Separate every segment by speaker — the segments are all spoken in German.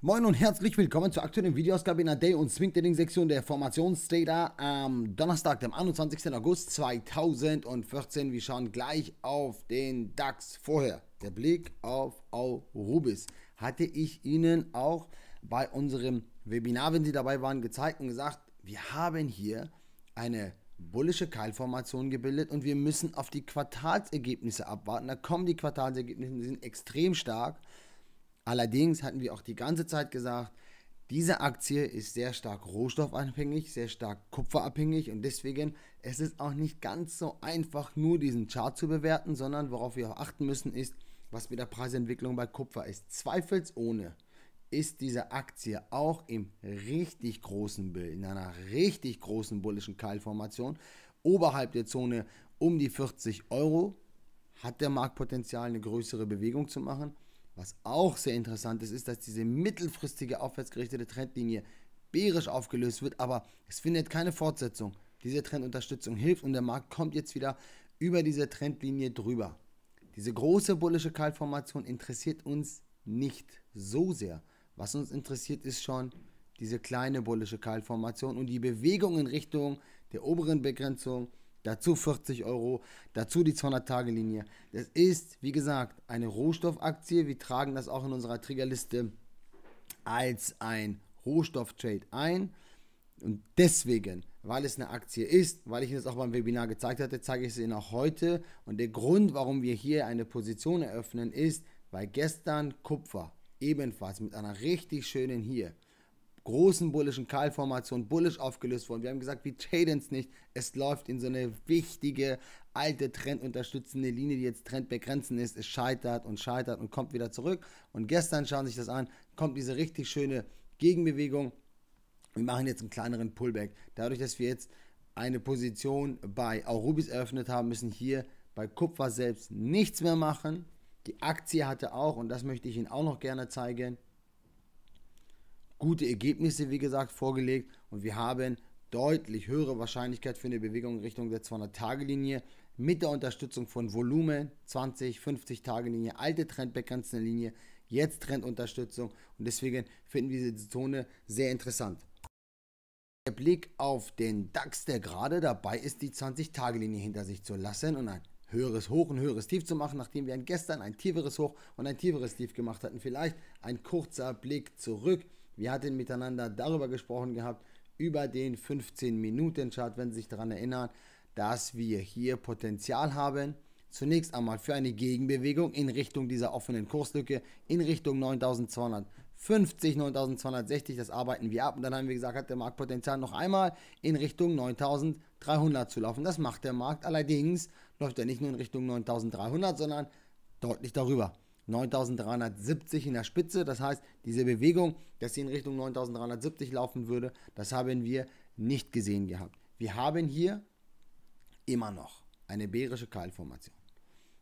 Speaker 1: Moin und herzlich willkommen zur aktuellen Videoausgabe in der Day- und swing sektion der Formationsdata am Donnerstag, dem 21. August 2014. Wir schauen gleich auf den DAX vorher. Der Blick auf Aurubis hatte ich Ihnen auch bei unserem Webinar, wenn Sie dabei waren, gezeigt und gesagt, wir haben hier eine bullische Keilformation gebildet und wir müssen auf die Quartalsergebnisse abwarten. Da kommen die Quartalsergebnisse, die sind extrem stark Allerdings hatten wir auch die ganze Zeit gesagt, diese Aktie ist sehr stark rohstoffabhängig, sehr stark kupferabhängig und deswegen es ist auch nicht ganz so einfach, nur diesen Chart zu bewerten, sondern worauf wir auch achten müssen, ist, was mit der Preisentwicklung bei Kupfer ist. Zweifelsohne ist diese Aktie auch im richtig großen Bild, in einer richtig großen bullischen Keilformation, oberhalb der Zone um die 40 Euro, hat der Marktpotenzial, eine größere Bewegung zu machen. Was auch sehr interessant ist, ist, dass diese mittelfristige aufwärtsgerichtete Trendlinie bärisch aufgelöst wird, aber es findet keine Fortsetzung. Diese Trendunterstützung hilft und der Markt kommt jetzt wieder über diese Trendlinie drüber. Diese große bullische Kaltformation interessiert uns nicht so sehr. Was uns interessiert ist schon diese kleine bullische Kaltformation und die Bewegung in Richtung der oberen Begrenzung dazu 40 Euro, dazu die 200-Tage-Linie. Das ist, wie gesagt, eine Rohstoffaktie. Wir tragen das auch in unserer Triggerliste als ein Rohstofftrade ein. Und deswegen, weil es eine Aktie ist, weil ich Ihnen das auch beim Webinar gezeigt hatte, zeige ich es Ihnen auch heute. Und der Grund, warum wir hier eine Position eröffnen, ist, weil gestern Kupfer ebenfalls mit einer richtig schönen hier großen bullischen karl bullisch aufgelöst worden. Wir haben gesagt, wie Cadence nicht. Es läuft in so eine wichtige, alte, trendunterstützende Linie, die jetzt trendbegrenzen ist. Es scheitert und scheitert und kommt wieder zurück. Und gestern schauen Sie sich das an, kommt diese richtig schöne Gegenbewegung. Wir machen jetzt einen kleineren Pullback. Dadurch, dass wir jetzt eine Position bei Aurubis eröffnet haben, müssen hier bei Kupfer selbst nichts mehr machen. Die Aktie hatte auch, und das möchte ich Ihnen auch noch gerne zeigen, gute Ergebnisse, wie gesagt, vorgelegt und wir haben deutlich höhere Wahrscheinlichkeit für eine Bewegung in Richtung der 200-Tage-Linie mit der Unterstützung von Volumen, 20, 50 Tage Linie, alte Trendbegrenzende Linie, jetzt Trendunterstützung und deswegen finden wir diese Zone sehr interessant. Der Blick auf den DAX, der gerade dabei ist, die 20-Tage-Linie hinter sich zu lassen und ein höheres Hoch und höheres Tief zu machen, nachdem wir gestern ein tieferes Hoch und ein tieferes Tief gemacht hatten. Vielleicht ein kurzer Blick zurück wir hatten miteinander darüber gesprochen gehabt, über den 15-Minuten-Chart, wenn Sie sich daran erinnern, dass wir hier Potenzial haben. Zunächst einmal für eine Gegenbewegung in Richtung dieser offenen Kurslücke, in Richtung 9250, 9260, das arbeiten wir ab. Und dann haben wir gesagt, hat der Markt Potenzial noch einmal in Richtung 9300 zu laufen. Das macht der Markt allerdings, läuft er nicht nur in Richtung 9300, sondern deutlich darüber. 9370 in der Spitze. Das heißt, diese Bewegung, dass sie in Richtung 9370 laufen würde, das haben wir nicht gesehen gehabt. Wir haben hier immer noch eine bärische Keilformation.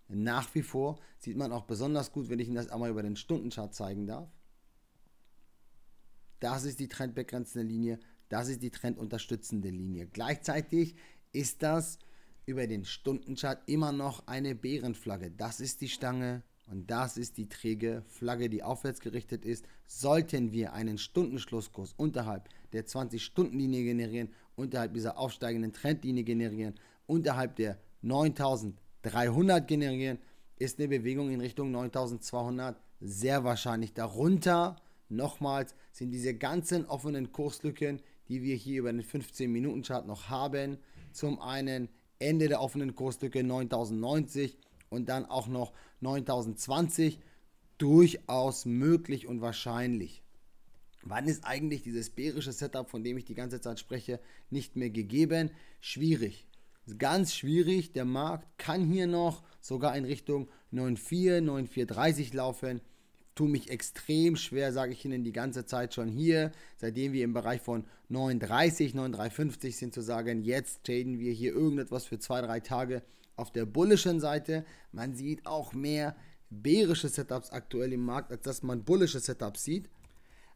Speaker 1: Nach wie vor sieht man auch besonders gut, wenn ich Ihnen das einmal über den Stundenchart zeigen darf. Das ist die trendbegrenzende Linie, das ist die trendunterstützende Linie. Gleichzeitig ist das über den Stundenchart immer noch eine Bärenflagge. Das ist die Stange, und das ist die träge Flagge, die aufwärts gerichtet ist. Sollten wir einen Stundenschlusskurs unterhalb der 20-Stunden-Linie generieren, unterhalb dieser aufsteigenden Trendlinie generieren, unterhalb der 9300 generieren, ist eine Bewegung in Richtung 9200 sehr wahrscheinlich darunter. Nochmals sind diese ganzen offenen Kurslücken, die wir hier über den 15-Minuten-Chart noch haben, zum einen Ende der offenen Kurslücke 9090 und dann auch noch 9020 durchaus möglich und wahrscheinlich. Wann ist eigentlich dieses bärische Setup, von dem ich die ganze Zeit spreche, nicht mehr gegeben? Schwierig. Ganz schwierig. Der Markt kann hier noch sogar in Richtung 94, 9430 laufen. Tue mich extrem schwer, sage ich Ihnen die ganze Zeit schon hier, seitdem wir im Bereich von 39, 9350 sind, zu sagen, jetzt traden wir hier irgendetwas für zwei, drei Tage auf der bullischen Seite, man sieht auch mehr bärische Setups aktuell im Markt, als dass man bullische Setups sieht.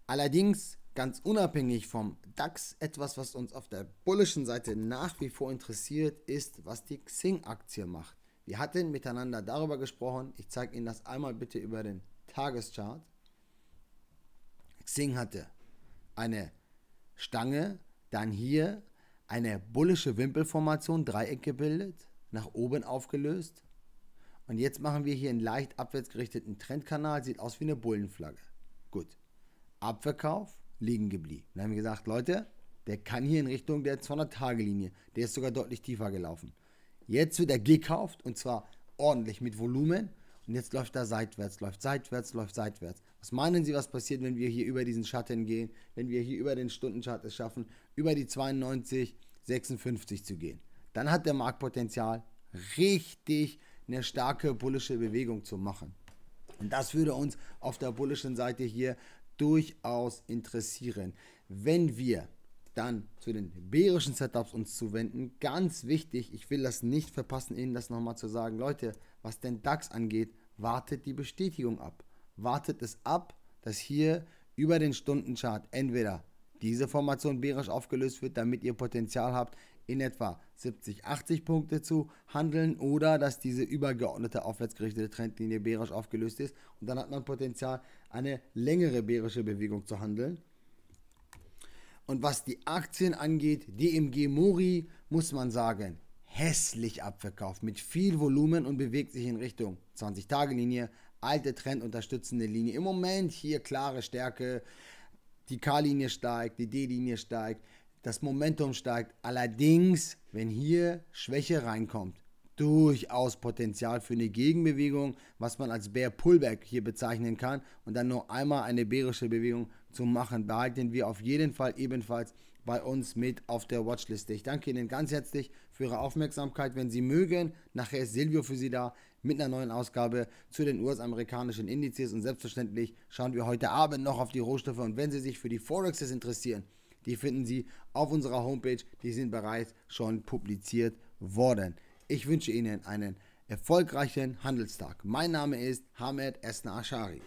Speaker 1: Allerdings ganz unabhängig vom DAX, etwas, was uns auf der bullischen Seite nach wie vor interessiert, ist, was die Xing-Aktie macht. Wir hatten miteinander darüber gesprochen. Ich zeige Ihnen das einmal bitte über den Tageschart. Xing hatte eine Stange, dann hier eine bullische Wimpelformation, Dreieck gebildet, nach oben aufgelöst. Und jetzt machen wir hier einen leicht abwärts gerichteten Trendkanal. Sieht aus wie eine Bullenflagge. Gut. Abverkauf liegen geblieben. Dann haben wir gesagt, Leute, der kann hier in Richtung der 200-Tage-Linie. Der ist sogar deutlich tiefer gelaufen. Jetzt wird er gekauft und zwar ordentlich mit Volumen. Und jetzt läuft er seitwärts, läuft seitwärts, läuft seitwärts. Was meinen Sie, was passiert, wenn wir hier über diesen Schatten gehen, wenn wir hier über den Stundenchart es schaffen, über die 92, 56 zu gehen? dann hat der Markt Potenzial, richtig eine starke bullische Bewegung zu machen. Und das würde uns auf der bullischen Seite hier durchaus interessieren. Wenn wir dann zu den bärischen Setups uns zuwenden, ganz wichtig, ich will das nicht verpassen, Ihnen das nochmal zu sagen, Leute, was den DAX angeht, wartet die Bestätigung ab. Wartet es ab, dass hier über den Stundenchart entweder diese Formation bärisch aufgelöst wird, damit ihr Potenzial habt, in etwa 70, 80 Punkte zu handeln oder dass diese übergeordnete aufwärtsgerichtete Trendlinie bärisch aufgelöst ist und dann hat man Potenzial, eine längere bärische Bewegung zu handeln. Und was die Aktien angeht, DMG Mori muss man sagen, hässlich abverkauft mit viel Volumen und bewegt sich in Richtung 20-Tage-Linie, alte Trend unterstützende Linie. Im Moment hier klare Stärke, die K-Linie steigt, die D-Linie steigt, das Momentum steigt. Allerdings, wenn hier Schwäche reinkommt, durchaus Potenzial für eine Gegenbewegung, was man als Bear Pullback hier bezeichnen kann und dann nur einmal eine bärische Bewegung zu machen, behalten wir auf jeden Fall ebenfalls bei uns mit auf der Watchliste. Ich danke Ihnen ganz herzlich für Ihre Aufmerksamkeit. Wenn Sie mögen, nachher ist Silvio für Sie da mit einer neuen Ausgabe zu den US-amerikanischen Indizes und selbstverständlich schauen wir heute Abend noch auf die Rohstoffe und wenn Sie sich für die Forexes interessieren, die finden Sie auf unserer Homepage. Die sind bereits schon publiziert worden. Ich wünsche Ihnen einen erfolgreichen Handelstag. Mein Name ist Hamed Esna Ashari.